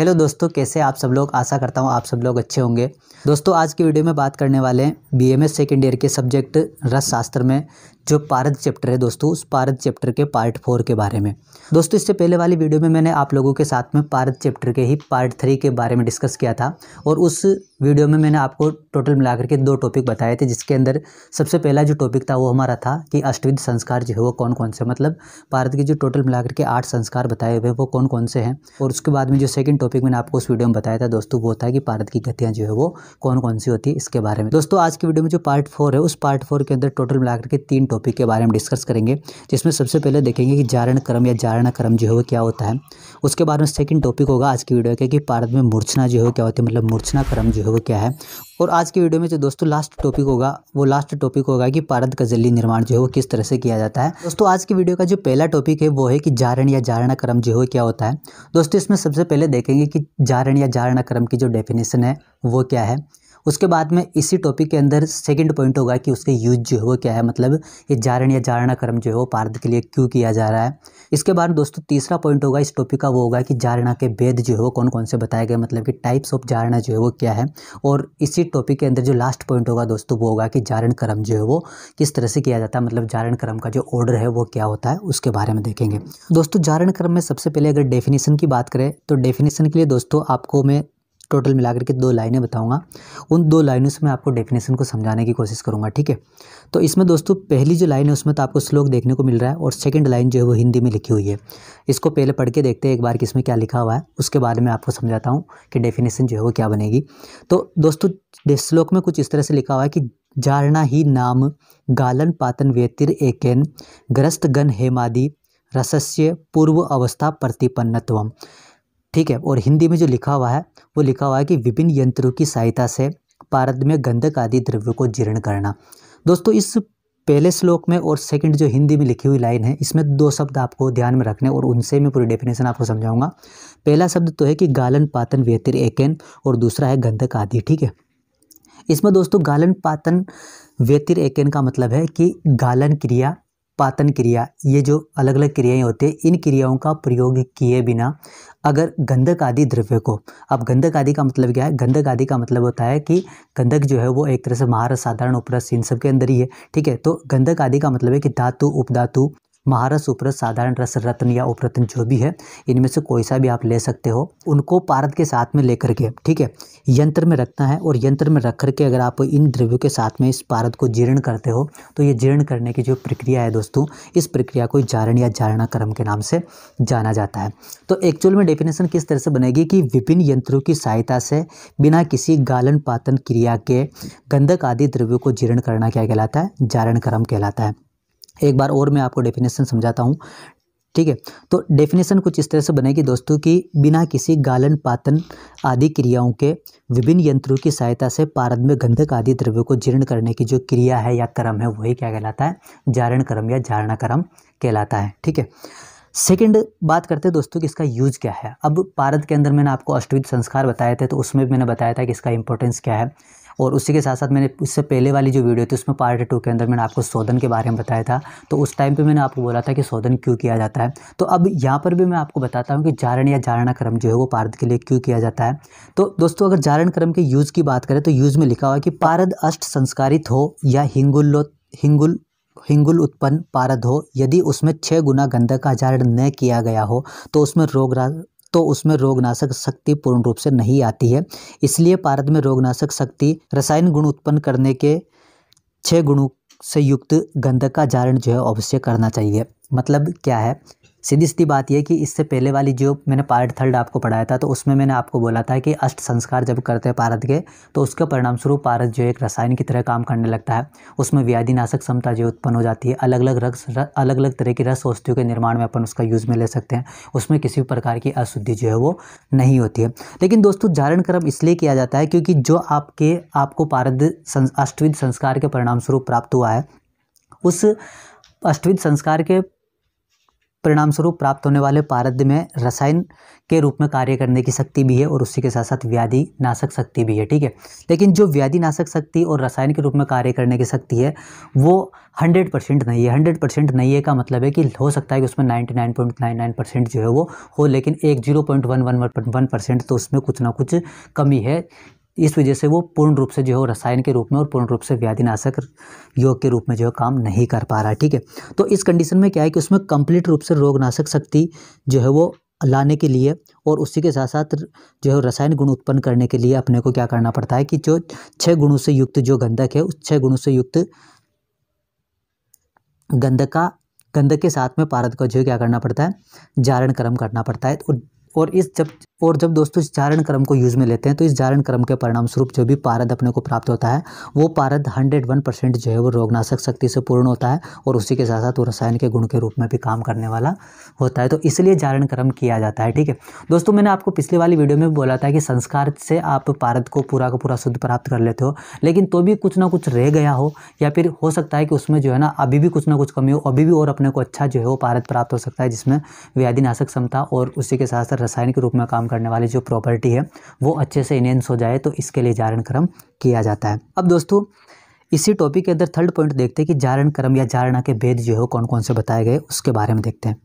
hello दोस्तों कैसे आप सब लोग आशा करता हूँ आप सब लोग अच्छे होंगे दोस्तों आज की वीडियो में बात करने वाले हैं बीएमएस सेकेंड ईयर के सब्जेक्ट शास्त्र में जो पारद चैप्टर है दोस्तों उस पारद चैप्टर के पार्ट फोर के बारे में दोस्तों इससे पहले वाली वीडियो में मैंने आप लोगों के साथ में पारद चैप्टर के ही पार्ट थ्री के बारे में डिस्कस किया था और उस वीडियो में मैंने आपको टोटल मिलाकर के दो टॉपिक बताए थे जिसके अंदर सबसे पहला जो टॉपिक था वो हमारा था कि अष्टविध संस्कार जो है वो कौन कौन से मतलब भारत के जो टोटल मिलाकर के आठ संस्कार बताए हुए हैं वो कौन कौन से हैं और उसके बाद में जो सेकंड टॉपिक मैंने आपको उस वीडियो में बताया था दोस्तों वो था कि भारत की गतियाँ जो है वो कौन कौन सी होती है इसके बारे में दोस्तों आज की वीडियो में जो पार्ट फोर है उस पार्ट फोर के अंदर टोटल मिलाकर के तीन टॉपिक टॉपिक के बारे में डिस्कस करेंगे जिसमें सबसे पहले देखेंगे कि जारण क्रम या जारण क्रम जो है वो क्या होता है उसके बाद में सेकंड टॉपिक होगा आज की वीडियो का कि भारत में मूर्छना जो है क्या होती है मतलब मूर्छना क्रम जो है क्या है और आज की वीडियो में जो दोस्तों लास्ट टॉपिक होगा वो लास्ट टॉपिक होगा कि पारद का जल्दी निर्माण जो है वो किस तरह से किया जाता है दोस्तों आज की वीडियो का जो पहला टॉपिक है वो है कि जारण या जारणा क्रम जो है क्या होता है दोस्तों इसमें सबसे पहले देखेंगे कि जारण या जारणा क्रम की जो डेफिनेशन है वो क्या है उसके बाद में इसी टॉपिक के अंदर सेकंड पॉइंट होगा कि उसके यूज जो है वो क्या है मतलब ये जारण या जारणा क्रम जो है वो पार्द के लिए क्यों किया जा रहा है इसके बाद दोस्तों तीसरा पॉइंट होगा इस टॉपिक का वो होगा कि जारणा के भेद जो है वो कौन कौन से बताए गए मतलब कि टाइप्स ऑफ जारणा जो है वो क्या है और इसी टॉपिक के अंदर जो लास्ट पॉइंट होगा दोस्तों वो होगा कि जारण क्रम जो है वो किस तरह से किया जाता है मतलब जारण क्रम का जो ऑर्डर है वो क्या होता है उसके बारे में देखेंगे दोस्तों जारण क्रम में सबसे पहले अगर डेफिनेशन की बात करें तो डेफिनेशन के लिए दोस्तों आपको मैं टोटल मिला के दो लाइनें बताऊँगा उन दो लाइनों से मैं आपको डेफिनेशन को समझाने की कोशिश करूँगा ठीक है तो इसमें दोस्तों पहली जो लाइन है उसमें तो आपको श्लोक देखने को मिल रहा है और सेकेंड लाइन जो है वो हिंदी में लिखी हुई है इसको पहले पढ़ के देखते हैं एक बार कि इसमें क्या लिखा हुआ है उसके बारे में आपको समझाता हूँ कि डेफिनेशन जो है वो क्या बनेगी तो दोस्तों श्लोक में कुछ इस तरह से लिखा हुआ है कि जारना ही नाम गालन पातन व्यतिर एकेन ग्रस्त गण हेमादि रसस्य पूर्व अवस्था प्रतिपन्नत्वम ठीक है और हिंदी में जो लिखा हुआ है वो लिखा हुआ है कि विभिन्न यंत्रों की सहायता से पारद में गंधक आदि द्रव्यों को जीर्ण करना दोस्तों इस पहले श्लोक में और सेकंड जो हिंदी में लिखी हुई लाइन है इसमें दो शब्द आपको ध्यान में रखने और उनसे मैं पूरी डेफिनेशन आपको समझाऊंगा पहला शब्द तो है कि गालन पातन व्यतिर एकेन और दूसरा है गंधक आदि ठीक है इसमें दोस्तों गालन पातन व्यतिर एकेन का मतलब है कि गालन क्रिया पातन क्रिया ये जो अलग अलग क्रियाएं होती हैं इन क्रियाओं का प्रयोग किए बिना अगर गंधक आदि द्रव्य को अब गंधक आदि का मतलब क्या है गंधक आदि का मतलब होता है कि गंधक जो है वो एक तरह से महारस साधारण उपरस इन सब के अंदर ही है ठीक है तो गंधक आदि का मतलब है कि धातु उपधातु महारस उपरस साधारण रस रत्न या उपरत्न जो भी है इनमें से कोई सा भी आप ले सकते हो उनको पारद के साथ में लेकर के ठीक है यंत्र में रखना है और यंत्र में रख कर के अगर आप इन द्रव्यों के साथ में इस पारद को जीर्ण करते हो तो ये जीर्ण करने की जो प्रक्रिया है दोस्तों इस प्रक्रिया को जारण या जारणा क्रम के नाम से जाना जाता है तो एक्चुअल में डेफिनेशन किस तरह से बनेगी कि विभिन्न यंत्रों की सहायता से बिना किसी गालन पातन क्रिया के गंधक आदि द्रव्यों को जीर्ण करना क्या कहलाता है जारण क्रम कहलाता है एक बार और मैं आपको डेफिनेशन समझाता हूँ ठीक है तो डेफिनेशन कुछ इस तरह से बनेगी दोस्तों कि बिना किसी गालन पातन आदि क्रियाओं के विभिन्न यंत्रों की सहायता से पारद में गंधक आदि द्रव्यों को जीर्ण करने की जो क्रिया है या क्रम है वही क्या कहलाता है जारण क्रम या जारणा क्रम कहलाता है ठीक है सेकंड बात करते हैं दोस्तों कि इसका यूज क्या है अब पारद के अंदर मैंने आपको अष्टविध संस्कार बताए थे तो उसमें मैंने बताया था कि इसका इंपॉर्टेंस क्या है और उसी के साथ साथ मैंने उससे पहले वाली जो वीडियो थी उसमें पार्ट टू के अंदर मैंने आपको शोधन के बारे में बताया था तो उस टाइम पर मैंने आपको बोला था कि शोधन क्यों किया जाता है तो अब यहाँ पर भी मैं आपको बताता हूँ कि जारण या जारणा क्रम जो है वो पारद के लिए क्यों किया जाता है तो दोस्तों अगर जारण क्रम के यूज़ की बात करें तो यूज़ में लिखा हुआ है कि पारद अष्ट संस्कारित हो या हिंगुल्लो हिंगुल हिंगुल उत्पन्न पारद हो यदि उसमें छः गुना गंधक का जारण न किया गया हो तो उसमें रोग तो उसमें रोगनाशक शक्ति पूर्ण रूप से नहीं आती है इसलिए पारद में रोगनाशक शक्ति रसायन गुण उत्पन्न करने के छः गुणों से युक्त गंधक का जारण जो है अवश्य करना चाहिए मतलब क्या है सीधी सीधी बात यह कि इससे पहले वाली जो मैंने पार्ट थर्ड आपको पढ़ाया था तो उसमें मैंने आपको बोला था कि अष्ट संस्कार जब करते हैं पारद के तो उसके स्वरूप पारद जो एक रसायन की तरह काम करने लगता है उसमें व्याधिनाशक क्षमता जो उत्पन्न हो जाती है अलग अलग रस अलग अलग तरह की रस औषधियों के निर्माण में अपन उसका यूज़ में ले सकते हैं उसमें किसी भी प्रकार की अशुद्धि जो है वो नहीं होती है लेकिन दोस्तों जारण क्रम इसलिए किया जाता है क्योंकि जो आपके आपको पारद अष्टविद संस्कार के परिणाम स्वरूप प्राप्त हुआ है उस अष्टविद संस्कार के परिणाम स्वरूप प्राप्त होने वाले पारद्य में रसायन के रूप में कार्य करने की शक्ति भी है और उसी के साथ साथ व्याधि नाशक शक्ति भी है ठीक है लेकिन जो व्याधि नाशक शक्ति और रसायन के रूप में कार्य करने की शक्ति है वो हंड्रेड परसेंट नहीं है हंड्रेड परसेंट नहीं है का मतलब है कि हो सकता है कि उसमें ninety nine point nine nine percent जो है वो हो लेकिन एक zero point one one one percent तो उसमें कुछ ना कुछ कमी है इस वजह से वो पूर्ण रूप से जो है रसायन के रूप में और पूर्ण रूप से व्याधिनाशक योग के रूप में जो है काम नहीं कर पा रहा है ठीक है तो इस कंडीशन में क्या है कि उसमें कंप्लीट रूप से रोगनाशक शक्ति जो है वो लाने के लिए और उसी के साथ साथ जो है रसायन गुण उत्पन्न करने के लिए अपने को क्या करना पड़ता है कि जो छः गुणों से युक्त जो गंधक है उस छः गुणों से युक्त गंधक का गंधक के साथ में पारद का जो है क्या करना पड़ता है जारण कर्म करना पड़ता है और और इस जब और जब दोस्तों इस जारण क्रम को यूज़ में लेते हैं तो इस जारण क्रम के परिणाम स्वरूप जो भी पारद अपने को प्राप्त होता है वो पारद हंड्रेड वन परसेंट जो है वो रोगनाशक शक्ति से पूर्ण होता है और उसी के साथ साथ वो रसायन के गुण के रूप में भी काम करने वाला होता है तो इसलिए जारण क्रम किया जाता है ठीक है दोस्तों मैंने आपको पिछले वाली वीडियो में बोला था कि संस्कार से आप पारद को पूरा का पूरा शुद्ध प्राप्त कर लेते हो लेकिन तो भी कुछ ना कुछ रह गया हो या फिर हो सकता है कि उसमें जो है ना अभी भी कुछ ना कुछ कमी हो अभी भी और अपने को अच्छा जो है वो पारद प्राप्त हो सकता है जिसमें व्याधिनाशक क्षमता और उसी के साथ साथ रसायन के रूप में काम करने वाली जो प्रॉपर्टी है वो अच्छे से इनहेंस हो जाए तो इसके लिए जारण क्रम किया जाता है अब दोस्तों इसी टॉपिक के अंदर थर्ड पॉइंट देखते हैं कि जारण क्रम या जारणा के भेद जो है कौन कौन से बताए गए उसके बारे में देखते हैं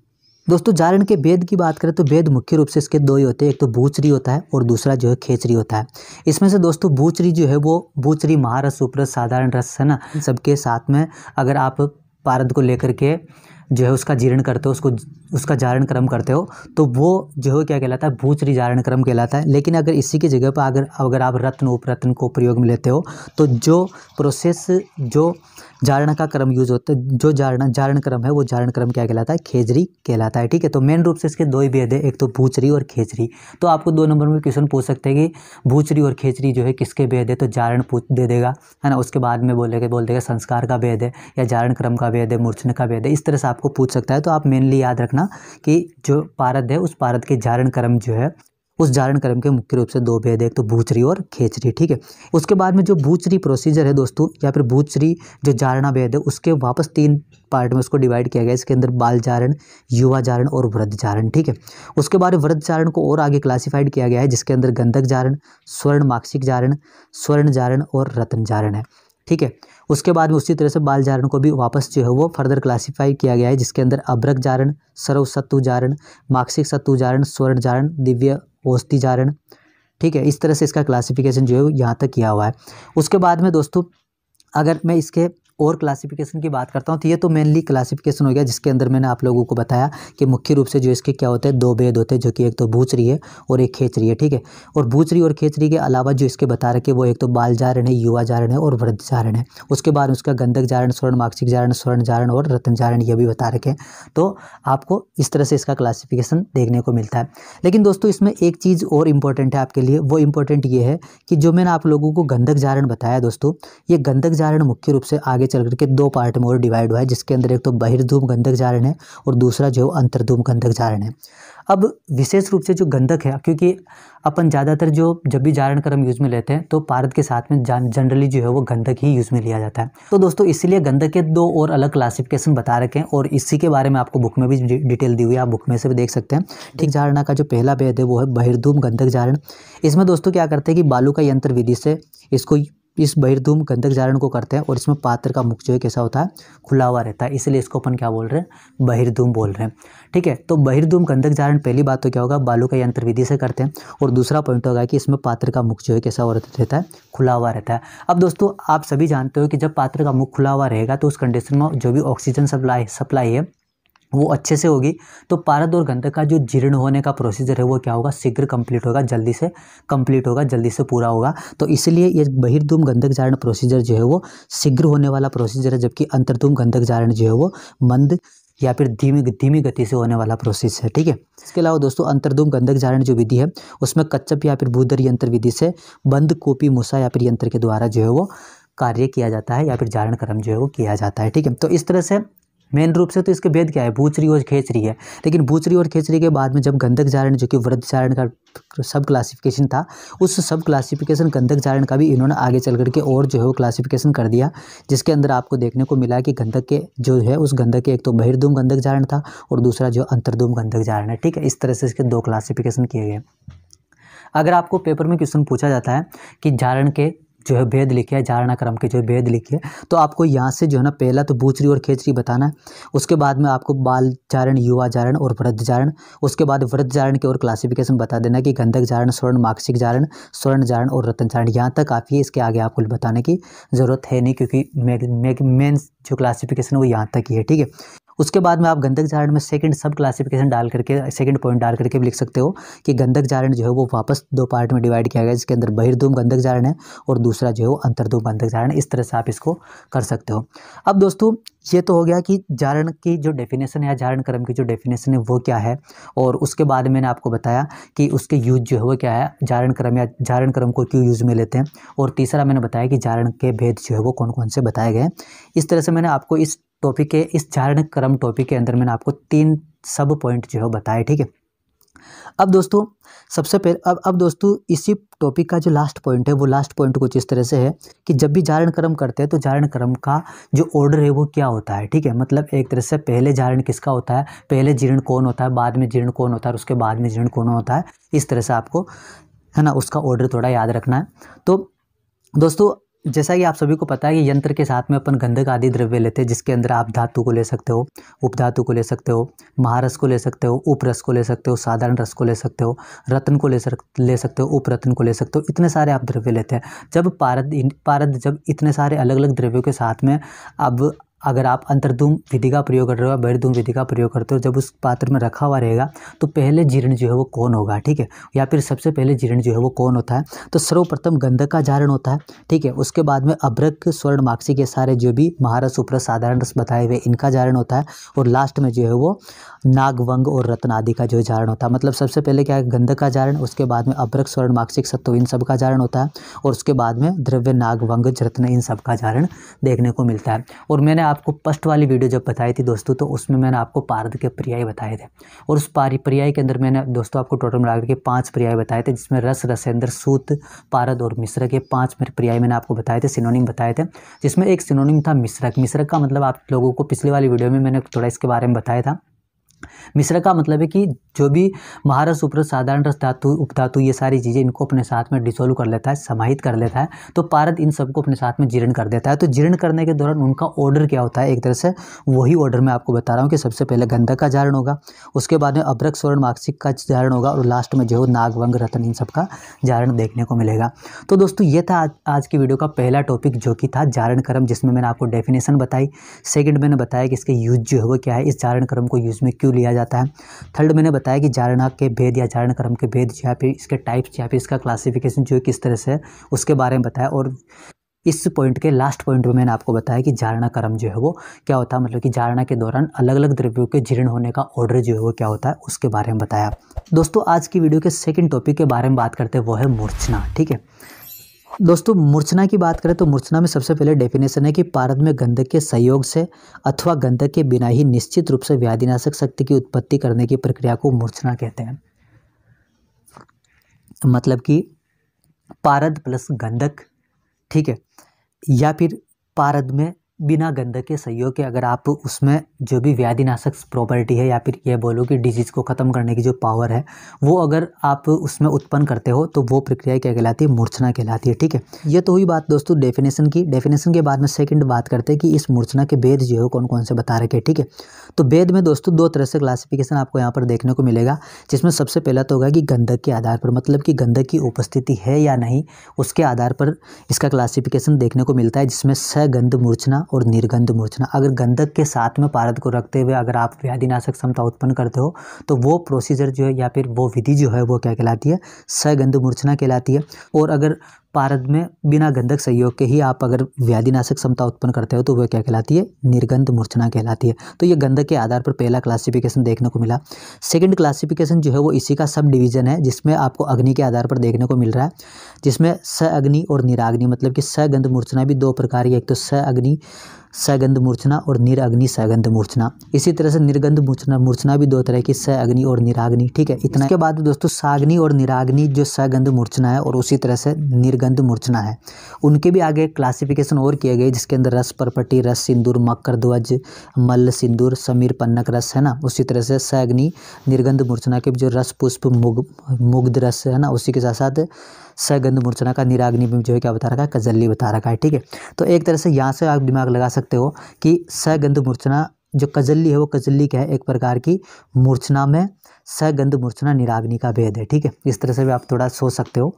दोस्तों जारण के भेद की बात करें तो भेद मुख्य रूप से इसके दो ही होते हैं एक तो बूचरी होता है और दूसरा जो है खेचरी होता है इसमें से दोस्तों बूचरी जो है वो बूचरी महारस उपरस साधारण रस है ना सबके साथ में अगर आप पारद को लेकर के जो है उसका जीर्ण करते हो उसको उसका जारण क्रम करते हो तो वो जो है क्या कहलाता है भूचरी जारण क्रम कहलाता है लेकिन अगर इसी की जगह पर अगर अगर आप रत्न उपरत्न को प्रयोग में लेते हो तो जो प्रोसेस जो जारण का क्रम यूज होता है जो जारण जारण क्रम है वो जारण क्रम क्या कहलाता है खेजरी कहलाता है ठीक है तो मेन रूप से इसके दो ही भेद है एक तो भूचरी और खेजरी तो आपको दो नंबर में क्वेश्चन पूछ सकते हैं कि भूचरी और खेचरी जो है किसके भेद है तो जारण पूछ दे देगा है ना उसके बाद में बोलेगा बोल देगा संस्कार का भेद है या जारण क्रम का भेद है मूर्छन का भेद है इस तरह से आपको पूछ सकता है तो आप मेनली याद रखना कि जो पारद है उस पारद के जारण क्रम जो है उस जारण क्रम के मुख्य रूप से दो भेद है एक तो भूचरी और खेचरी ठीक है उसके बाद में जो भूचरी प्रोसीजर है दोस्तों या फिर भूचरी जो जारणा भेद है उसके वापस तीन पार्ट में उसको डिवाइड किया गया इसके अंदर बाल जारण युवा जारण और वृद्ध जारण ठीक है उसके बाद वृद्ध जारण को और आगे क्लासिफाइड किया गया है जिसके अंदर गंधक जारण स्वर्ण माक्षिक जारण स्वर्ण जारण और रत्न जारण है ठीक है उसके बाद में उसी तरह से बाल जारण को भी वापस जो है वो फर्दर क्लासिफाई किया गया है जिसके अंदर अब्रक जारण सर्वसत्व जारण मार्क्सिक सत्तु जारण स्वर्ण जारण दिव्य ओस्तिजारण ठीक है इस तरह से इसका क्लासिफिकेशन जो है यहाँ तक किया हुआ है उसके बाद में दोस्तों अगर मैं इसके और क्लासिफिकेशन की बात करता हूँ तो ये तो मेनली क्लासिफिकेशन हो गया जिसके अंदर मैंने आप लोगों को बताया कि मुख्य रूप से जो इसके क्या होते हैं दो भेद होते हैं जो कि एक तो भूचरी है और एक खेचरी है ठीक है और भूचरी और खेचरी के अलावा जो इसके बता रखे वो एक तो बाल जारण है युवा जारण है और वृद्ध जारण है उसके बाद उसका गंधक जारण स्वर्ण माक्षिक जारण स्वर्ण जारण और रतन जारण ये भी बता रखे तो आपको इस तरह से इसका क्लासिफिकेशन देखने को मिलता है लेकिन दोस्तों इसमें एक चीज़ और इम्पोर्टेंट है आपके लिए वो इम्पोर्टेंट ये है कि जो मैंने आप लोगों को गंधक जारण बताया दोस्तों ये गंधक जारण मुख्य रूप से आगे आगे चल करके दो पार्ट में और डिवाइड हुआ है जिसके अंदर एक तो बहिर्धूम गंधक जारण है और दूसरा जो अंतर्धूम गंधक जारण है अब विशेष रूप से जो गंधक है क्योंकि अपन ज़्यादातर जो जब भी जारण क्रम यूज़ में लेते हैं तो पारद के साथ में जनरली जो है वो गंधक ही यूज़ में लिया जाता है तो दोस्तों इसीलिए गंधक के दो और अलग क्लासिफिकेशन बता रखे हैं और इसी के बारे में आपको बुक में भी डिटेल दी हुई है आप बुक में से भी देख सकते हैं ठीक जारणा का जो पहला भेद है वो है बहिर्धूम गंधक जारण इसमें दोस्तों क्या करते हैं कि बालू का यंत्र विधि से इसको इस बहिर्धूम गंधक जारण को करते हैं और इसमें पात्र का मुख जो है कैसा होता है खुला हुआ रहता है इसलिए इसको अपन क्या बोल रहे हैं बहिर्धूम बोल रहे हैं ठीक है तो बहिर्धूम गंधक जारण पहली बात तो क्या होगा बालू का यंत्र विधि से करते हैं और दूसरा पॉइंट होगा कि इसमें पात्र का मुख जो है कैसा रहता है खुला हुआ रहता है अब दोस्तों आप सभी जानते हो कि जब पात्र का मुख खुला हुआ रहेगा तो उस कंडीशन में जो भी ऑक्सीजन सप्लाई सप्लाई है वो अच्छे से होगी तो पारद और गंधक का जो जीर्ण होने का प्रोसीजर है वो क्या होगा शीघ्र कंप्लीट होगा जल्दी से कंप्लीट होगा जल्दी से पूरा होगा तो इसलिए ये बहिर्धूम गंधक जारण प्रोसीजर जो है वो शीघ्र होने वाला प्रोसीजर है जबकि अंतर्धूम गंधक जारण जो है वो मंद या फिर धीमी धीमी गति से होने वाला प्रोसेस है ठीक है इसके अलावा दोस्तों अंतर्धूम गंधक जारण जो विधि है उसमें कच्चप या फिर भूदर यंत्र विधि से बंद कोपी मूसा या फिर यंत्र के द्वारा जो है वो कार्य किया जाता है या फिर जारण कर्म जो है वो किया जाता है ठीक है तो इस तरह से मेन रूप से तो इसके भेद क्या है भूचरी और खेचरी है लेकिन भूचरी और खेचरी के बाद में जब गंधक जारण जो कि वृद्ध जारण का सब क्लासिफिकेशन था उस सब क्लासिफिकेशन गंधक जारण का भी इन्होंने आगे चल करके और जो है वो क्लासिफिकेशन कर दिया जिसके अंदर आपको देखने को मिला कि गंधक के जो है उस गंधक के एक तो बहिर्धूम गंधक जारण था और दूसरा जो अंतरधूम गंधक जारण है ठीक है इस तरह से इसके दो क्लासिफिकेशन किए गए अगर आपको पेपर में क्वेश्चन पूछा जाता है कि जारण के जो है भेद लिखे है झारणा क्रम के जो है भेद लिखे हैं तो आपको यहाँ से जो है ना पहला तो बूचरी और खेचरी बताना है उसके बाद में आपको बाल जारण युवा जारण और वृद्ध जारण उसके बाद वृद्ध जारण के और क्लासिफिकेशन बता देना कि गंधक जारण स्वर्ण माक्षिक जारण स्वर्ण जारण और रतन जारण यहाँ तक काफ़ी इसके आगे आपको बताने की ज़रूरत है नहीं क्योंकि मेन जो क्लासिफिकेशन है वो यहाँ तक ही है ठीक है उसके बाद में आप गंधक जारण में सेकंड सब क्लासिफिकेशन डाल करके सेकंड पॉइंट डाल करके भी लिख सकते हो कि गंधक जारण जो है वो वापस दो पार्ट में डिवाइड किया गया जिसके अंदर बहिर्धूम गंधक जारण है और दूसरा जो है वो अंतर्धूम गंधक जारण इस तरह से आप इसको कर सकते हो अब दोस्तों ये तो हो गया कि जारण की जो डेफिनेशन है या जारण क्रम की जो डेफिनेशन है वो क्या है और उसके बाद मैंने आपको बताया कि उसके यूज जो है वो क्या है जारण क्रम या जारण क्रम को क्यों यूज में लेते हैं और तीसरा मैंने बताया कि जारण के भेद जो है वो कौन कौन से बताए गए इस तरह से मैंने आपको इस टॉपिक के इस चारण क्रम टॉपिक के अंदर मैंने आपको तीन सब पॉइंट जो है बताए ठीक है अब दोस्तों सबसे पहले अब अब दोस्तों इसी टॉपिक का जो लास्ट पॉइंट है वो लास्ट पॉइंट कुछ इस तरह से है कि जब भी जारण क्रम करते हैं तो जारण क्रम का जो ऑर्डर है वो क्या होता है ठीक है मतलब एक तरह से पहले जारण किसका होता है पहले जीर्ण कौन होता है बाद में जीर्ण कौन होता है उसके बाद में जीर्ण कौन होता है इस तरह से आपको है ना उसका ऑर्डर थोड़ा याद रखना है तो दोस्तों जैसा कि आप सभी को पता है कि यंत्र के साथ में अपन गंधक आदि द्रव्य लेते हैं जिसके अंदर आप धातु को ले सकते हो उपधातु को ले सकते हो महारस को ले सकते हो उपरस को ले सकते हो साधारण रस को ले सकते हो रत्न को ले सक ले सकते हो उपरत्न को ले सकते हो इतने सारे आप द्रव्य लेते हैं जब पारद पारद जब इतने सारे अलग अलग द्रव्यों के साथ में अब अगर आप अंतर्धूम विधि का प्रयोग कर रहे हो बहिर्धूम विधि का प्रयोग करते हो जब उस पात्र में रखा हुआ रहेगा तो पहले जीर्ण जो है वो कौन होगा ठीक है या फिर सबसे पहले जीर्ण जो है वो कौन होता है तो सर्वप्रथम गंधक का जारण होता है ठीक है उसके बाद में अभ्रक स्वर्ण माक्सी के सारे जो भी महारस उपरस साधारण रस बताए हुए इनका जारण होता है और लास्ट में जो है वो नागवंग और रत्न आदि का जो जारण होता है मतलब सबसे पहले क्या है गंधक का जारण उसके बाद में अभ्रक स्वर्ण माक्षिक सत्व इन सब का जारण होता है और उसके बाद में द्रव्य नागवंग रत्न इन सब का जारण देखने को मिलता है और मैंने आप आपको फर्स्ट वाली वीडियो जब बताई थी दोस्तों तो उसमें मैंने आपको पारद के पर्याय बताए थे और उस पारी पर्याय के अंदर मैंने दोस्तों आपको टोटल मिलाकर के पाँच पर्याय बताए थे जिसमें रस रसेंद्र सूत पारद और मिश्र के पाँच पर्याय मैंने आपको बताए थे सिनोनिम बताए थे जिसमें एक सिनोनिम था मिश्रक मिश्रक का मतलब आप लोगों को पिछले वाली वीडियो में मैंने थोड़ा इसके बारे में बताया था मिश्र का मतलब है कि जो भी महारस उपरस साधारण रस धातु उपधातु ये सारी चीज़ें इनको अपने साथ में डिसोल्व कर लेता है समाहित कर लेता है तो पारद इन सबको अपने साथ में जीर्ण कर देता है तो जीर्ण करने के दौरान उनका ऑर्डर क्या होता है एक तरह से वही ऑर्डर मैं आपको बता रहा हूँ कि सबसे पहले गंधक का जारण होगा उसके बाद में अभ्रक स्वर्ण मार्क्सिक का जारण होगा और लास्ट में जो नागवंग रतन इन सब का जारण देखने को मिलेगा तो दोस्तों ये था आज, आज की वीडियो का पहला टॉपिक जो कि था जारण क्रम जिसमें मैंने आपको डेफिनेशन बताई सेकेंड मैंने बताया कि इसके यूज जो है वो क्या है इस जारण क्रम को यूज में क्यों लिया जाता है थर्ड मैंने बताया कि जारणा के भेद या जारण क्रम के भेद या फिर इसके टाइप्स या फिर इसका क्लासिफिकेशन जो है किस तरह से है उसके बारे में बताया और इस पॉइंट के लास्ट पॉइंट में मैंने आपको बताया कि जारणा क्रम जो है वो क्या होता है मतलब कि जारणा के दौरान अलग अलग द्रव्यों के जीर्ण होने का ऑर्डर जो है वो क्या होता है उसके बारे में बताया दोस्तों आज की वीडियो के सेकंड टॉपिक के बारे में बात करते हैं वो है मूर्छना ठीक है दोस्तों मूर्छना की बात करें तो मूर्छना में सबसे पहले डेफिनेशन है कि पारद में गंधक के सहयोग से अथवा गंधक के बिना ही निश्चित रूप से व्याधिनाशक शक्ति की उत्पत्ति करने की प्रक्रिया को मूर्छना कहते हैं मतलब कि पारद प्लस गंधक ठीक है या फिर पारद में बिना गंधक के सहयोग के अगर आप उसमें जो भी व्याधिनाशक प्रॉपर्टी है या फिर यह बोलो कि डिजीज़ को ख़त्म करने की जो पावर है वो अगर आप उसमें उत्पन्न करते हो तो वो प्रक्रिया क्या कहलाती है मूर्छना कहलाती है ठीक है ये तो हुई बात दोस्तों डेफिनेशन की डेफिनेशन के बाद में सेकंड बात करते हैं कि इस मूर्छना के भेद जो है कौन कौन से बता रखे ठीक है तो भेद में दोस्तों दो तरह से क्लासिफिकेशन आपको यहाँ पर देखने को मिलेगा जिसमें सबसे पहला तो होगा कि गंधक के आधार पर मतलब कि गंधक की उपस्थिति है या नहीं उसके आधार पर इसका क्लासिफिकेशन देखने को मिलता है जिसमें सगंध मूर्छना और निर्गंध मूर्छना अगर गंधक के साथ में पारद को रखते हुए अगर आप व्याधिनाशक क्षमता उत्पन्न करते हो तो वो प्रोसीजर जो है या फिर वो विधि जो है वो क्या कहलाती है सगंध मूर्छना कहलाती है और अगर पारद में बिना गंधक सहयोग के ही आप अगर व्याधिनाशक क्षमता उत्पन्न करते हो तो वह क्या कहलाती है निर्गंध मूर्छना कहलाती है तो ये गंधक के आधार पर पहला क्लासिफिकेशन देखने को मिला सेकंड क्लासिफिकेशन जो है वो इसी का सब डिवीजन है जिसमें आपको अग्नि के आधार पर देखने को मिल रहा है जिसमें स अग्नि और निराग्नि मतलब कि सगंध मूर्छना भी दो प्रकार की एक तो स अग्नि सगंध मूर्छना और निराग्नि सगंध मूर्छना इसी तरह से निर्गंध मूर्छना मूर्छना भी दो तरह की स अग्नि और निराग्नि ठीक है इतना के बाद दोस्तों साग्नि और निराग्नि जो सगंध मूर्छना है और उसी तरह से निर्गंध मूर्छना है उनके भी आगे क्लासिफिकेशन और किए गए जिसके अंदर रस परपटी रस सिंदूर मकर ध्वज मल्ल सिंदूर समीर पन्नक रस है ना उसी तरह से सग्नि निर्गंध मूर्छना के जो रस पुष्प मुग मुग्ध रस है ना उसी के साथ साथ सगंध मूर्चना का निराग्नि जो है क्या बता रखा है कजल्ली बता रखा है ठीक है तो एक तरह से यहाँ से आप दिमाग लगा सकते हो कि सगंध मूर्चना जो कजल्ली है वो कजल्ली क्या है एक प्रकार की मूर्चना में सगंध मूर्चना निराग्नि का भेद है ठीक है इस तरह से भी आप थोड़ा सोच सकते हो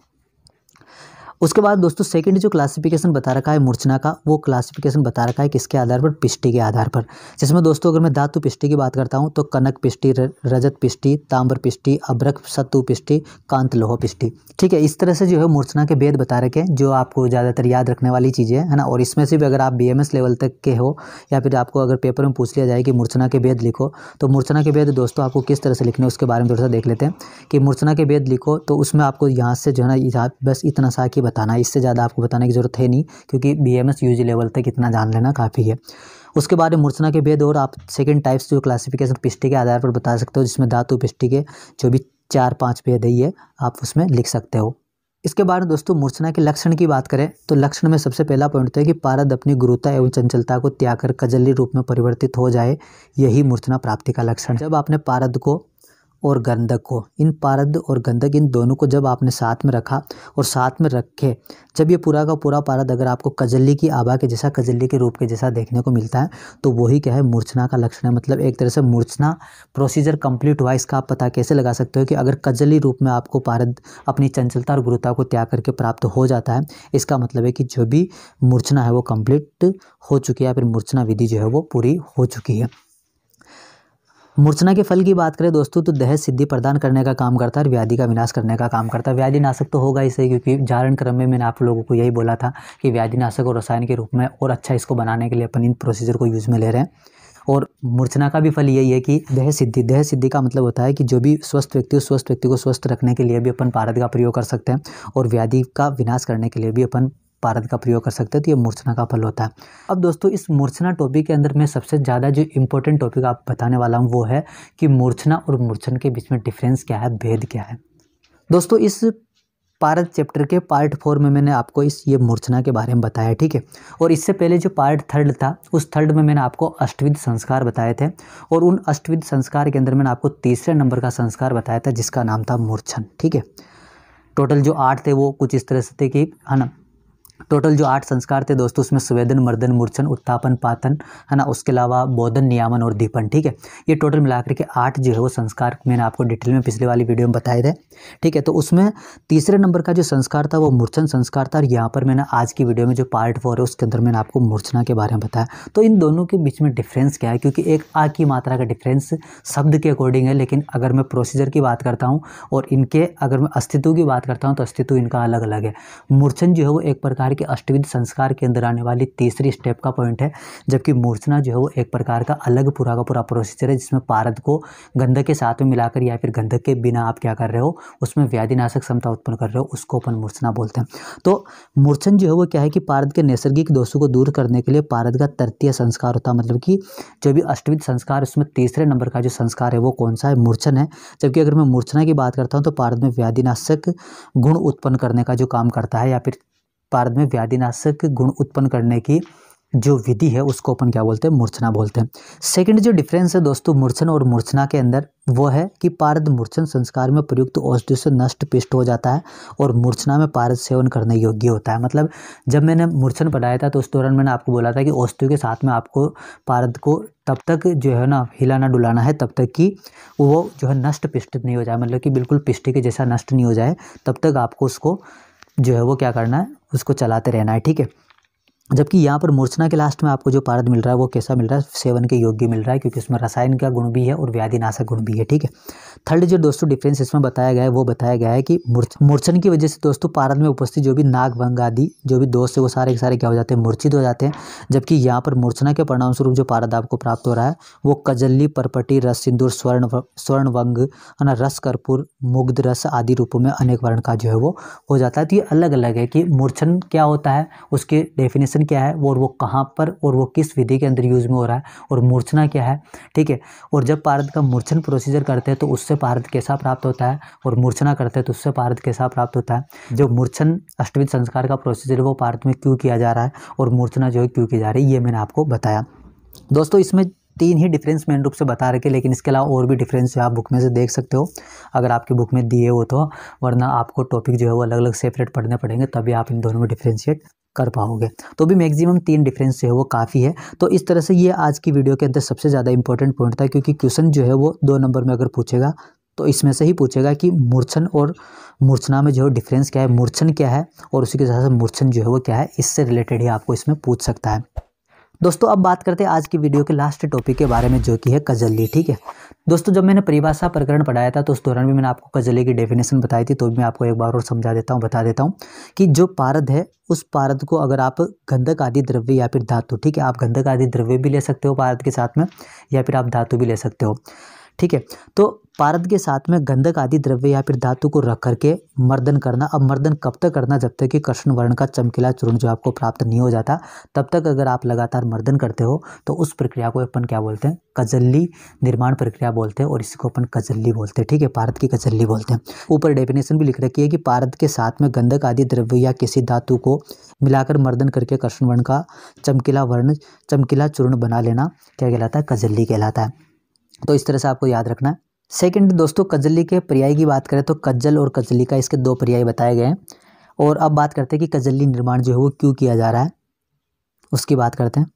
उसके बाद दोस्तों सेकंड जो क्लासिफिकेशन बता रखा है मूर्छना का वो क्लासिफिकेशन बता रखा है किसके आधार पर पिष्टि के आधार पर जिसमें दोस्तों अगर मैं धातु पिष्टि की बात करता हूँ तो कनक पिष्टि रजत पिष्टि ताम्र पिष्टि अभ्रक सत्तु पिष्टि कांत लोह पिष्टि ठीक है इस तरह से जो है मूर्छना के भेद बता रखे हैं जो आपको ज़्यादातर याद रखने वाली चीज़ें है ना और इसमें से भी अगर आप बी लेवल तक के हो या फिर आपको अगर पेपर में पूछ लिया जाए कि मूर्छना के भेद लिखो तो मूर्छना के भेद दोस्तों आपको किस तरह से लिखने उसके बारे में थोड़ा सा देख लेते हैं कि मूर्छना के भेद लिखो तो उसमें आपको यहाँ से जो है ना बस इतना सा कि बताना इससे ज़्यादा आपको बताने की ज़रूरत है नहीं क्योंकि B M S use level तक इतना जान लेना काफ़ी है उसके बाद में मूर्छना के भेद और आप सेकेंड टाइप्स जो क्लासिफिकेशन पिस्टी के आधार पर बता सकते हो जिसमें धातु पिस्टी के जो भी चार पाँच भेद है ये आप उसमें लिख सकते हो इसके बाद दोस्तों मूर्छना के लक्षण की बात करें तो लक्षण में सबसे पहला पॉइंट होता तो है कि पारद अपनी गुरुता एवं चंचलता को त्याग कर कजली रूप में परिवर्तित हो जाए यही मूर्छना प्राप्ति का लक्षण जब आपने पारद को और गंधक को इन पारद और गंधक इन दोनों को जब आपने साथ में रखा और साथ में रखे जब ये पूरा का पूरा पारद अगर आपको कजल्ली की आभा के जैसा कजल्ली के रूप के जैसा देखने को मिलता है तो वही क्या है मूर्छना का लक्षण है मतलब एक तरह से मूर्छना प्रोसीजर कंप्लीट हुआ इसका आप पता कैसे लगा सकते हो कि अगर कजली रूप में आपको पारद अपनी चंचलता और गुरुता को त्याग करके प्राप्त हो जाता है इसका मतलब है कि जो भी मूर्छना है वो कम्प्लीट हो चुकी है या फिर मूर्छना विधि जो है वो पूरी हो चुकी है मूर्छना के फल की बात करें दोस्तों तो दहेज सिद्धि प्रदान करने का काम करता है और व्याधि का विनाश करने का काम करता है व्याधि नाशक तो होगा इसे क्योंकि जारण क्रम में मैंने आप लोगों को यही बोला था कि व्याधि नाशक और रसायन के रूप में और अच्छा इसको बनाने के लिए अपन इन प्रोसीजर को यूज़ में ले रहे हैं और मूर्छना का भी फल यही है कि देह सिद्धि देह सिद्धि का मतलब होता है कि जो भी स्वस्थ व्यक्ति उस स्वस्थ व्यक्ति को स्वस्थ रखने के लिए भी अपन पारद का प्रयोग कर सकते हैं और व्याधि का विनाश करने के लिए भी अपन पारद का प्रयोग कर सकते हैं तो ये मूर्छना का फल होता है अब दोस्तों इस मूर्छना टॉपिक के अंदर मैं सबसे ज़्यादा जो इम्पोर्टेंट टॉपिक आप बताने वाला हूँ वो है कि मूर्छना और मूर्छन के बीच में डिफरेंस क्या है भेद क्या है दोस्तों इस पारद चैप्टर के पार्ट फोर में मैंने आपको इस ये मूर्छना के बारे में बताया ठीक है और इससे पहले जो पार्ट थर्ड था उस थर्ड में मैंने आपको अष्टविध संस्कार बताए थे और उन अष्टविध संस्कार के अंदर मैंने आपको तीसरे नंबर का संस्कार बताया था जिसका नाम था मूर्छन ठीक है टोटल जो आठ थे वो कुछ इस तरह से थे कि है ना टोटल जो आठ संस्कार थे दोस्तों उसमें स्वेदन मर्दन मूर्छन उत्थापन पातन है ना उसके अलावा बोधन नियामन और दीपन ठीक है ये टोटल मिलाकर के आठ जो है वो संस्कार मैंने आपको डिटेल में पिछले वाली वीडियो में बताए थे ठीक है तो उसमें तीसरे नंबर का जो संस्कार था वो मूर्छन संस्कार था और यहाँ पर मैंने आज की वीडियो में जो पार्ट फोर है उसके अंदर मैंने आपको मूर्छना के बारे में बताया तो इन दोनों के बीच में डिफरेंस क्या है क्योंकि एक आ की मात्रा का डिफरेंस शब्द के अकॉर्डिंग है लेकिन अगर मैं प्रोसीजर की बात करता हूँ और इनके अगर मैं अस्तित्व की बात करता हूँ तो अस्तित्व इनका अलग अलग है मूर्छन जो है वो एक प्रकार कि अष्टविध संस्कार के अंदर आने वाली तीसरी स्टेप का पॉइंट है जबकि मूर्छना जो है वो एक प्रकार का अलग पूरा का पूरा प्रोसीजर है जिसमें पारद को गंधक के साथ में मिलाकर या फिर गंधक के बिना आप क्या कर रहे हो उसमें व्याधिनाशक क्षमता उत्पन्न कर रहे हो उसको अपन मूर्छना बोलते हैं तो मूर्छन जो है वो क्या है कि पारद के नैसर्गिक दोषों को दूर करने के लिए पारद का तृतीय संस्कार होता है मतलब कि जो भी अष्टविध संस्कार उसमें तीसरे नंबर का जो संस्कार है वो कौन सा है मूर्छन है जबकि अगर मैं मूर्छना की बात करता हूँ तो पारद में व्याधिनाशक गुण उत्पन्न करने का जो काम करता है या फिर पारद में व्याधिनाशक गुण उत्पन्न करने की जो विधि है उसको अपन क्या बोलते हैं मूर्छना बोलते हैं सेकंड जो डिफरेंस है दोस्तों मूर्छन और मूर्छना के अंदर वो है कि पारद मूर्छन संस्कार में प्रयुक्त औषधि से नष्ट पिष्ट हो जाता है और मूर्छना में पारद सेवन करने योग्य होता है मतलब जब मैंने मूर्छन पढ़ाया था तो उस दौरान मैंने आपको बोला था कि औषधि के साथ में आपको पारद को तब तक जो है ना हिलाना डुलाना है तब तक कि वो जो है नष्ट पिष्ट नहीं हो जाए मतलब कि बिल्कुल पिष्टी के जैसा नष्ट नहीं हो जाए तब तक आपको उसको जो है वो क्या करना है उसको चलाते रहना है ठीक है जबकि यहाँ पर मूर्छना के लास्ट में आपको जो पारद मिल रहा है वो कैसा मिल रहा है सेवन के योग्य मिल रहा है क्योंकि उसमें रसायन का गुण भी है और व्याधिनाशक गुण भी है ठीक है थर्ड जो दोस्तों डिफरेंस इसमें बताया गया है वो बताया गया है कि मूर्छन की वजह से दोस्तों पारद में उपस्थित जो भी नागभंग आदि जो भी दोष है वो सारे के सारे क्या हो जाते हैं मूर्छित हो जाते हैं जबकि यहाँ पर मूर्छना के परिणामस्वरूप जो पारद आपको प्राप्त हो रहा है वो कजल्ली परपटी रस सिंदूर स्वर्ण स्वर्णवंग है ना रस कर्पूर मुग्ध रस आदि रूपों में अनेक वर्ण का जो है वो हो जाता है तो ये अलग अलग है कि मूर्छन क्या होता है उसके डेफिनेशन फंक्शन क्या है और वो कहाँ पर और वो किस विधि के अंदर यूज़ में हो रहा है और मूर्छना क्या है ठीक है और जब पारद का मूर्छन प्रोसीजर करते हैं तो उससे पारद कैसा प्राप्त होता है और मूर्छना करते हैं तो उससे पारद कैसा प्राप्त होता है जो मूर्छन अष्टविध संस्कार का प्रोसीजर वो पारद में क्यों किया जा रहा है और मूर्छना जो है क्यों की जा रही है ये मैंने आपको बताया दोस्तों इसमें तीन ही डिफरेंस मेन रूप से बता रखे लेकिन इसके अलावा और भी डिफरेंस आप बुक में से देख सकते हो अगर आपके बुक में दिए हो तो वरना आपको टॉपिक जो है वो अलग अलग सेपरेट पढ़ने पड़ेंगे तभी आप इन दोनों में डिफ्रेंशिएट कर पाओगे तो भी मैक्सिमम तीन डिफरेंस जो है वो काफ़ी है तो इस तरह से ये आज की वीडियो के अंदर सबसे ज़्यादा इंपॉर्टेंट पॉइंट था क्योंकि क्वेश्चन जो है वो दो नंबर में अगर पूछेगा तो इसमें से ही पूछेगा कि मूर्छन और मूर्छना में जो है डिफरेंस क्या है मूर्छन क्या है और उसी के साथ साथ मूर्छन जो है वो क्या है इससे रिलेटेड ही आपको इसमें पूछ सकता है दोस्तों अब बात करते हैं आज की वीडियो के लास्ट टॉपिक के बारे में जो कि है कजली ठीक है दोस्तों जब मैंने परिभाषा प्रकरण पढ़ाया था तो उस दौरान भी मैंने आपको कजली की डेफिनेशन बताई थी तो भी मैं आपको एक बार और समझा देता हूँ बता देता हूँ कि जो पारद है उस पारद को अगर आप गंधक आदि द्रव्य या फिर धातु ठीक है आप गंधक आदि द्रव्य भी ले सकते हो पारद के साथ में या फिर आप धातु भी ले सकते हो ठीक है तो पारद के साथ में गंधक आदि द्रव्य या फिर धातु को रख करके मर्दन करना अब मर्दन कब तक करना जब तक कि कृष्ण वर्ण का चमकीला चूर्ण जो आपको प्राप्त नहीं हो जाता तब तक अगर आप लगातार मर्दन करते हो तो उस प्रक्रिया को अपन क्या बोलते हैं कजल्ली निर्माण प्रक्रिया बोलते हैं और इसी को अपन कजल्ली बोलते हैं ठीक है पारद की कजल्ली बोलते हैं ऊपर डेफिनेशन भी लिख रखी है कि पारद के साथ में गंधक आदि द्रव्य या किसी धातु को मिलाकर मर्दन करके कृष्ण वर्ण का चमकीला वर्ण चमकीला चूर्ण बना लेना क्या कहलाता है कजल्ली कहलाता है तो इस तरह से आपको याद रखना है सेकेंड दोस्तों कजली के पर्याय की बात करें तो कज्जल और कजली का इसके दो पर्याय बताए गए हैं और अब बात करते हैं कि कजली निर्माण जो है वो क्यों किया जा रहा है उसकी बात करते हैं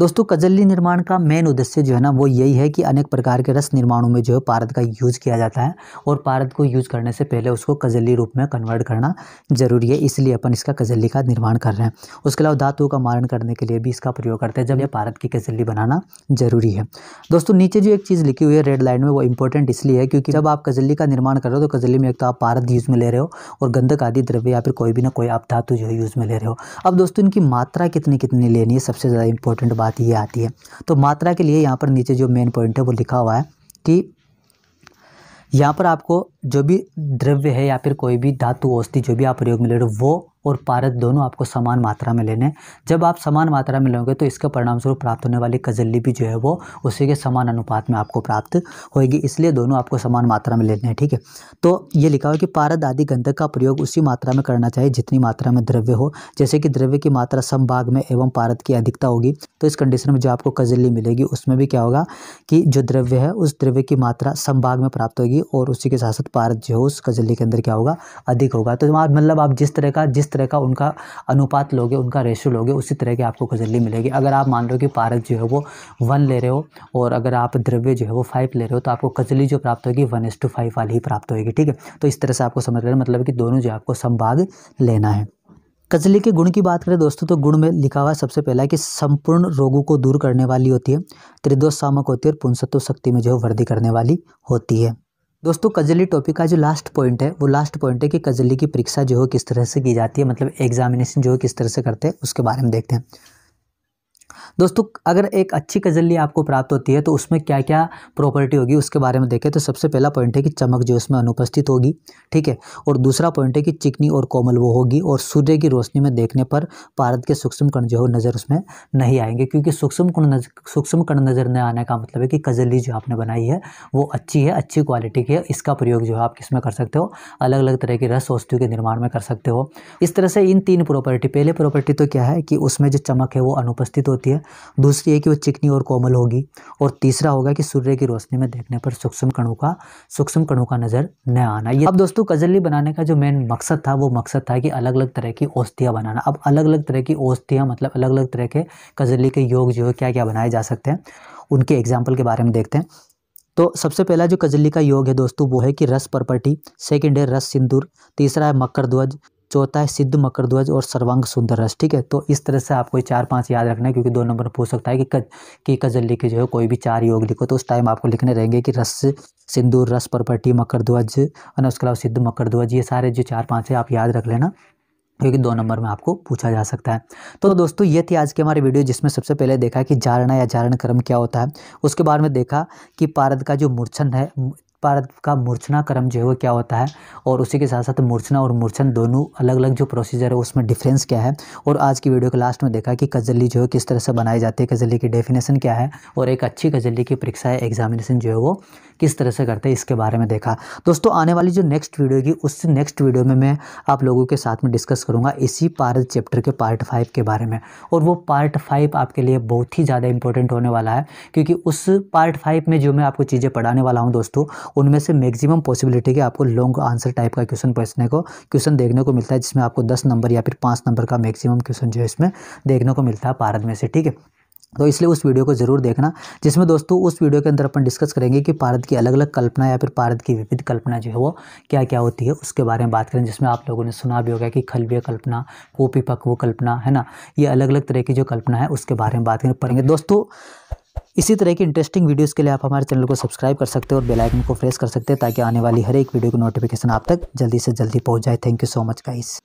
दोस्तों कजल्ली निर्माण का मेन उद्देश्य जो है ना वो यही है कि अनेक प्रकार के रस निर्माणों में जो है पारद का यूज़ किया जाता है और पारद को यूज़ करने से पहले उसको कजल्ली रूप में कन्वर्ट करना जरूरी है इसलिए अपन इसका कजल्ली का निर्माण कर रहे हैं उसके अलावा धातुओं का मारण करने के लिए भी इसका प्रयोग करते हैं जब यह पारद की कजल्ली बनाना जरूरी है दोस्तों नीचे जो एक चीज़ लिखी हुई है रेड लाइन में वो इंपॉर्टेंट इसलिए है क्योंकि जब आप कजल्ली का निर्माण कर रहे हो तो कजल्ली में एक तो आप पारद यूज़ में ले रहे हो और गंधक आदि द्रव्य या फिर कोई भी ना कोई आप धातु जो है यूज़ में ले रहे हो अब दोस्तों इनकी मात्रा कितनी कितनी लेनी है सबसे ज़्यादा इंपॉर्टेंट बात बात ये आती है तो मात्रा के लिए यहाँ पर नीचे जो मेन पॉइंट है वो लिखा हुआ है कि यहाँ पर आपको जो भी द्रव्य है या फिर कोई भी धातु औषधि जो भी आप प्रयोग में ले रहे हो वो और पारद दोनों आपको समान मात्रा में लेने जब आप समान मात्रा में लोगे तो इसके परिणामस्वरूप प्राप्त होने वाली कजल्ली भी जो है वो उसी के समान अनुपात में आपको प्राप्त होगी इसलिए दोनों आपको समान मात्रा में लेने हैं ठीक है तो ये लिखा हुआ कि पारद आदि गंधक का प्रयोग उसी मात्रा में करना चाहिए जितनी मात्रा में द्रव्य हो जैसे कि द्रव्य की मात्रा संभाग में एवं पारद की अधिकता होगी तो इस कंडीशन में जो आपको कजल्ली मिलेगी उसमें भी क्या होगा कि जो द्रव्य है उस द्रव्य की मात्रा संभाग में प्राप्त होगी और उसी के साथ साथ पारद जो है उस कजल्ली के अंदर क्या होगा अधिक होगा तो मतलब आप जिस तरह का जिस तरह का उनका अनुपात लोगे उनका रेशो लोगे उसी तरह की आपको खुजली मिलेगी अगर आप मान लो कि पारस जो है वो वन ले रहे हो और अगर आप द्रव्य जो है वो फाइव ले रहे हो तो आपको कजली जो प्राप्त होगी वन एस टू फाइव वाली ही प्राप्त होगी ठीक है तो इस तरह से आपको समझ लेना मतलब कि दोनों जो आपको संभाग लेना है कजली के गुण की बात करें दोस्तों तो गुण में लिखा हुआ सबसे पहला है कि संपूर्ण रोगों को दूर करने वाली होती है त्रिदोष सामक होती है और पुंसत्व शक्ति में जो है वृद्धि करने वाली होती है दोस्तों कजली टॉपिक का जो लास्ट पॉइंट है वो लास्ट पॉइंट है कि कजली की परीक्षा जो है किस तरह से की जाती है मतलब एग्जामिनेशन जो है किस तरह से करते हैं उसके बारे में देखते हैं दोस्तों अगर एक अच्छी कजली आपको प्राप्त होती है तो उसमें क्या क्या प्रॉपर्टी होगी उसके बारे में देखें तो सबसे पहला पॉइंट है कि चमक जो उसमें अनुपस्थित होगी ठीक है और दूसरा पॉइंट है कि चिकनी और कोमल वो होगी और सूर्य की रोशनी में देखने पर पारद के सूक्ष्म कण जो है नज़र उसमें नहीं आएंगे क्योंकि सूक्ष्म कण सूक्ष्म कण नज़र न आने का मतलब है कि कजली जो आपने बनाई है वो अच्छी है अच्छी क्वालिटी की है इसका प्रयोग जो है आप किस में कर सकते हो अलग अलग तरह की रस वस्तु के निर्माण में कर सकते हो इस तरह से इन तीन प्रॉपर्टी पहले प्रॉपर्टी तो क्या है कि उसमें जो चमक है वो अनुपस्थित होती है दूसरी है कि वो चिकनी और कोमल होगी और तीसरा होगा कि सूर्य की रोशनी में देखने पर सूक्ष्म कणों का सूक्ष्म कणों का नज़र न आना ये अब दोस्तों कजली बनाने का जो मेन मकसद था वो मकसद था कि अलग अलग तरह की औषधियाँ बनाना अब अलग अलग तरह की औषधियाँ मतलब अलग अलग तरह के कजली के योग जो क्या क्या बनाए जा सकते हैं उनके एग्जाम्पल के बारे में देखते हैं तो सबसे पहला जो कजली का योग है दोस्तों वो है कि रस परपटी सेकंड है रस सिंदूर तीसरा है मकर ध्वज चौथा है सिद्ध मकर ध्वज और सर्वांग सुंदर रस ठीक है तो इस तरह से आपको ये चार पांच याद रखना है क्योंकि दो नंबर पूछ सकता है कि कज कि कजल लिखे जो है कोई भी चार योग लिखो तो उस टाइम आपको लिखने रहेंगे कि रस सिंदूर रस परपटी मकर ध्वज और उसके अलावा सिद्ध मकर ध्वज ये सारे जो चार पाँच है आप याद रख लेना क्योंकि दो नंबर में आपको पूछा जा सकता है तो दोस्तों ये थी आज की हमारी वीडियो जिसमें सबसे पहले देखा कि जारणा या जारण क्रम क्या होता है उसके बाद में देखा कि पारद का जो मूर्छन है उत्पाद का मूर्छना क्रम जो है वो क्या होता है और उसी के साथ साथ मूर्छना और मूर्छन दोनों अलग अलग जो प्रोसीजर है उसमें डिफरेंस क्या है और आज की वीडियो के लास्ट में देखा कि कजली जो है किस तरह से बनाई जाती है कजली की डेफिनेशन क्या है और एक अच्छी कजली की परीक्षा एग्जामिनेशन जो है वो किस तरह से करते हैं इसके बारे में देखा दोस्तों आने वाली जो नेक्स्ट वीडियो की उस नेक्स्ट वीडियो में मैं आप लोगों के साथ में डिस्कस करूँगा इसी पारद चैप्टर के पार्ट फाइव के बारे में और वो पार्ट फाइव आपके लिए बहुत ही ज़्यादा इंपॉर्टेंट होने वाला है क्योंकि उस पार्ट फाइव में जो मैं आपको चीज़ें पढ़ाने वाला हूँ दोस्तों उनमें से मैक्सिमम पॉसिबिलिटी के आपको लॉन्ग आंसर टाइप का क्वेश्चन बचने को क्वेश्चन देखने को मिलता है जिसमें आपको दस नंबर या फिर पाँच नंबर का मैक्सिमम क्वेश्चन जो है इसमें देखने को मिलता है भारत में से ठीक है तो इसलिए उस वीडियो को ज़रूर देखना जिसमें दोस्तों उस वीडियो के अंदर अपन डिस्कस करेंगे कि भारत की अलग अलग कल्पना या फिर भारत की विविध कल्पना जो है वो क्या क्या होती है उसके बारे में बात करें जिसमें आप लोगों ने सुना भी होगा कि खलबीय कल्पना कोपी पिपक वो कल्पना है ना ये अलग अलग तरह की जो कल्पना है उसके बारे में बात करें पढ़ेंगे दोस्तों इसी तरह की इंटरेस्टिंग वीडियोस के लिए आप हमारे चैनल को सब्सक्राइब कर सकते हैं और बेल आइकन को प्रेस कर सकते हैं ताकि आने वाली हर एक वीडियो की नोटिफिकेशन आप तक जल्दी से जल्दी पहुंच जाए thank you so much guys